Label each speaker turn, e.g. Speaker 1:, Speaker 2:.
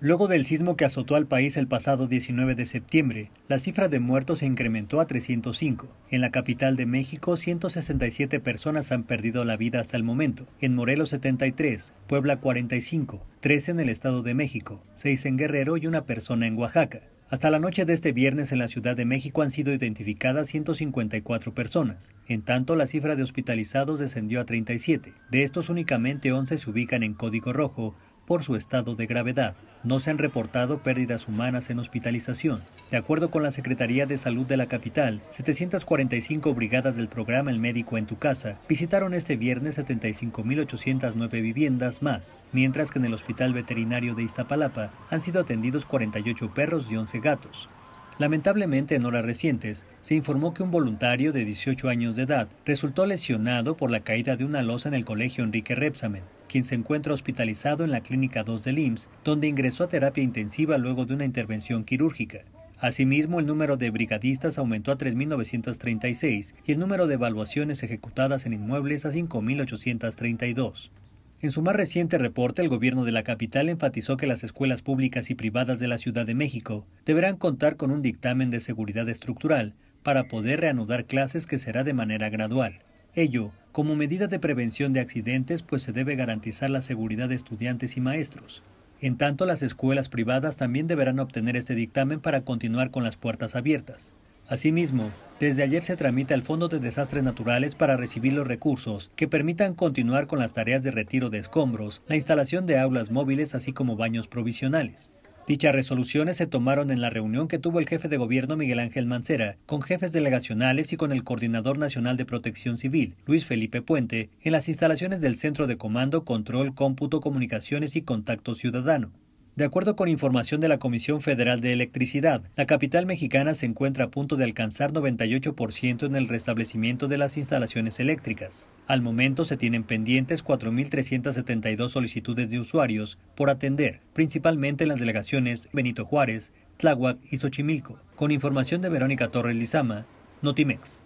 Speaker 1: Luego del sismo que azotó al país el pasado 19 de septiembre, la cifra de muertos se incrementó a 305. En la capital de México, 167 personas han perdido la vida hasta el momento. En Morelos 73, Puebla 45, 13 en el Estado de México, 6 en Guerrero y una persona en Oaxaca. Hasta la noche de este viernes en la Ciudad de México han sido identificadas 154 personas. En tanto, la cifra de hospitalizados descendió a 37. De estos únicamente 11 se ubican en código rojo, por su estado de gravedad. No se han reportado pérdidas humanas en hospitalización. De acuerdo con la Secretaría de Salud de la capital, 745 brigadas del programa El Médico en tu Casa visitaron este viernes 75.809 viviendas más, mientras que en el Hospital Veterinario de Iztapalapa han sido atendidos 48 perros y 11 gatos. Lamentablemente, en horas recientes, se informó que un voluntario de 18 años de edad resultó lesionado por la caída de una losa en el colegio Enrique Repsamen quien se encuentra hospitalizado en la Clínica 2 de IMSS, donde ingresó a terapia intensiva luego de una intervención quirúrgica. Asimismo, el número de brigadistas aumentó a 3.936 y el número de evaluaciones ejecutadas en inmuebles a 5.832. En su más reciente reporte, el gobierno de la capital enfatizó que las escuelas públicas y privadas de la Ciudad de México deberán contar con un dictamen de seguridad estructural para poder reanudar clases que será de manera gradual. Ello como medida de prevención de accidentes, pues se debe garantizar la seguridad de estudiantes y maestros. En tanto, las escuelas privadas también deberán obtener este dictamen para continuar con las puertas abiertas. Asimismo, desde ayer se tramita el Fondo de Desastres Naturales para recibir los recursos que permitan continuar con las tareas de retiro de escombros, la instalación de aulas móviles, así como baños provisionales. Dichas resoluciones se tomaron en la reunión que tuvo el jefe de gobierno Miguel Ángel Mancera con jefes delegacionales y con el coordinador nacional de protección civil, Luis Felipe Puente, en las instalaciones del Centro de Comando, Control, Cómputo, Comunicaciones y Contacto Ciudadano. De acuerdo con información de la Comisión Federal de Electricidad, la capital mexicana se encuentra a punto de alcanzar 98% en el restablecimiento de las instalaciones eléctricas. Al momento se tienen pendientes 4.372 solicitudes de usuarios por atender, principalmente en las delegaciones Benito Juárez, Tláhuac y Xochimilco, con información de Verónica Torres Lizama, Notimex.